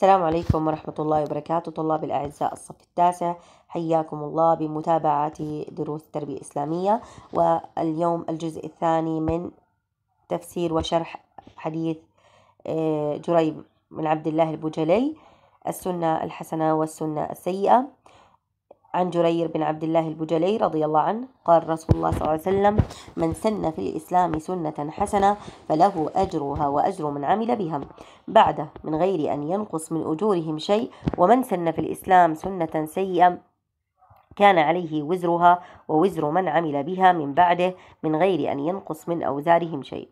السلام عليكم ورحمة الله وبركاته طلاب الأعزاء الصف التاسع حياكم الله بمتابعة دروس التربية الإسلامية واليوم الجزء الثاني من تفسير وشرح حديث آه، جريب بن عبد الله البجلي السنة الحسنة والسنة السيئة عن جرير بن عبد الله البجلي رضي الله عنه قال رسول الله صلى الله عليه وسلم من سن في الإسلام سنة حسنة فله أجرها وأجر من عمل بها بعده من غير أن ينقص من أجورهم شيء ومن سن في الإسلام سنة سيئة كان عليه وزرها ووزر من عمل بها من بعده من غير أن ينقص من أوزارهم شيء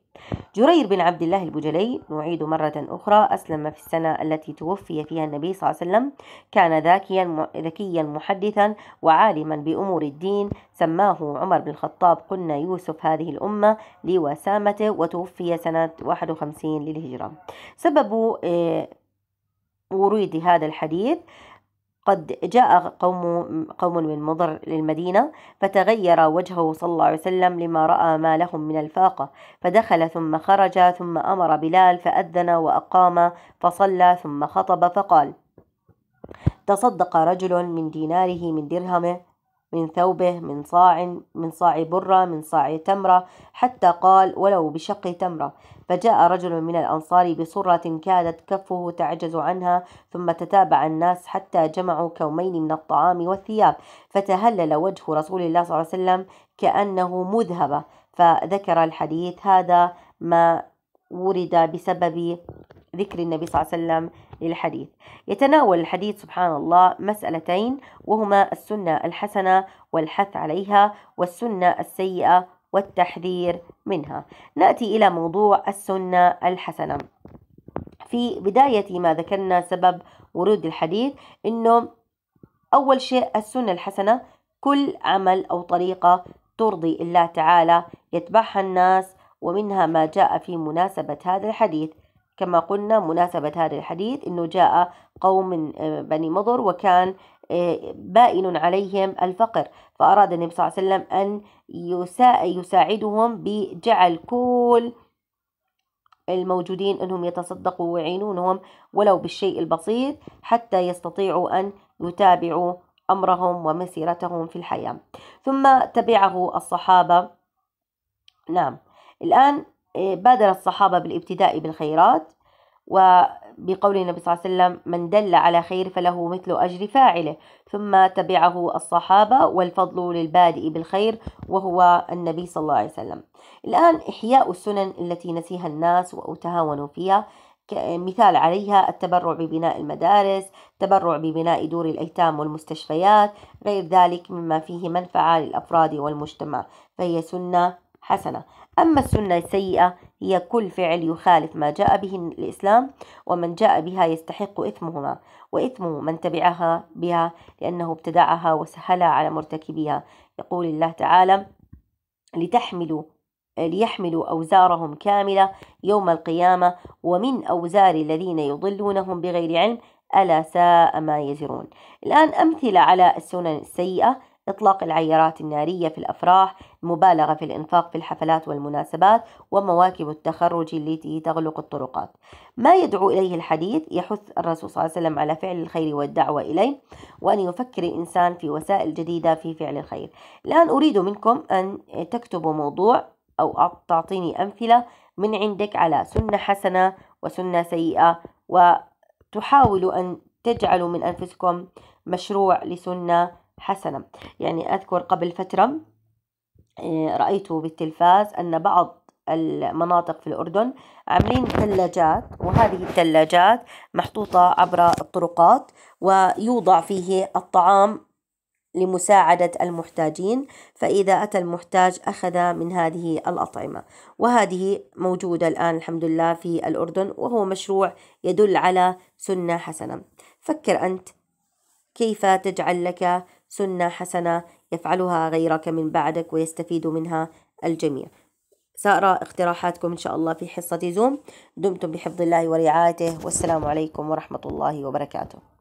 جرير بن عبد الله البجلي نعيد مرة أخرى أسلم في السنة التي توفي فيها النبي صلى الله عليه وسلم كان ذاكيا ذكيا محدثا وعالما بأمور الدين سماه عمر بن الخطاب قلنا يوسف هذه الأمة لوسامته وتوفي سنة 51 للهجرة سبب آه، ورود هذا الحديث قد جاء قوم, قوم من مضر للمدينة فتغير وجهه صلى الله عليه وسلم لما رأى ما لهم من الفاقة فدخل ثم خرج ثم أمر بلال فأذن وأقام فصلى ثم خطب فقال تصدق رجل من ديناره من درهمه من ثوبه من صاع من صاع برة من صاع تمرة حتى قال ولو بشق تمرة فجاء رجل من الأنصار بصرة كادت كفه تعجز عنها ثم تتابع الناس حتى جمعوا كومين من الطعام والثياب فتهلل وجه رسول الله صلى الله عليه وسلم كأنه مذهبة فذكر الحديث هذا ما ورد بسبب ذكر النبي صلى الله عليه وسلم للحديث يتناول الحديث سبحان الله مسألتين وهما السنة الحسنة والحث عليها والسنة السيئة والتحذير منها نأتي إلى موضوع السنة الحسنة في بداية ما ذكرنا سبب ورود الحديث أنه أول شيء السنة الحسنة كل عمل أو طريقة ترضي الله تعالى يتبعها الناس ومنها ما جاء في مناسبة هذا الحديث كما قلنا مناسبة هذا الحديث أنه جاء قوم من آه، بني مضر وكان آه، بائن عليهم الفقر فأراد النبي صلى الله عليه وسلم أن يساعدهم بجعل كل الموجودين أنهم يتصدقوا ويعينونهم ولو بالشيء البسيط حتى يستطيعوا أن يتابعوا أمرهم ومسيرتهم في الحياة ثم تبعه الصحابة نعم الآن إيه، بادر الصحابة بالابتداء بالخيرات وبقول النبي صلى الله عليه وسلم من دل على خير فله مثل أجر فاعله ثم تبعه الصحابة والفضل للبادئ بالخير وهو النبي صلى الله عليه وسلم الآن إحياء السنن التي نسيها الناس وتهاونوا فيها مثال عليها التبرع ببناء المدارس التبرع ببناء دور الأيتام والمستشفيات غير ذلك مما فيه منفعة للأفراد والمجتمع فهي سنة حسنة أما السنة السيئة هي كل فعل يخالف ما جاء به الإسلام ومن جاء بها يستحق إثمهما وإثم من تبعها بها لأنه ابتدعها وسهلها على مرتكبها يقول الله تعالى لتحملوا ليحملوا أوزارهم كاملة يوم القيامة ومن أوزار الذين يضلونهم بغير علم ألا ساء ما يزرون الآن أمثلة على السنن السيئة إطلاق العيارات النارية في الأفراح المبالغة في الإنفاق في الحفلات والمناسبات ومواكب التخرج التي تغلق الطرقات ما يدعو إليه الحديث يحث الرسول صلى الله عليه وسلم على فعل الخير والدعوة إليه وأن يفكر الإنسان في وسائل جديدة في فعل الخير الآن أريد منكم أن تكتبوا موضوع أو تعطيني أمثلة من عندك على سنة حسنة وسنة سيئة وتحاولوا أن تجعلوا من أنفسكم مشروع لسنة حسنا يعني أذكر قبل فترة آه، رأيت بالتلفاز أن بعض المناطق في الأردن عاملين ثلاجات وهذه الثلاجات محطوطة عبر الطرقات ويوضع فيه الطعام لمساعدة المحتاجين فإذا أتى المحتاج أخذ من هذه الأطعمة وهذه موجودة الآن الحمد لله في الأردن وهو مشروع يدل على سنة حسنة فكر أنت كيف تجعل لك سنة حسنة يفعلها غيرك من بعدك ويستفيد منها الجميع سأرى اقتراحاتكم إن شاء الله في حصة زوم دمتم بحفظ الله ورعايته والسلام عليكم ورحمة الله وبركاته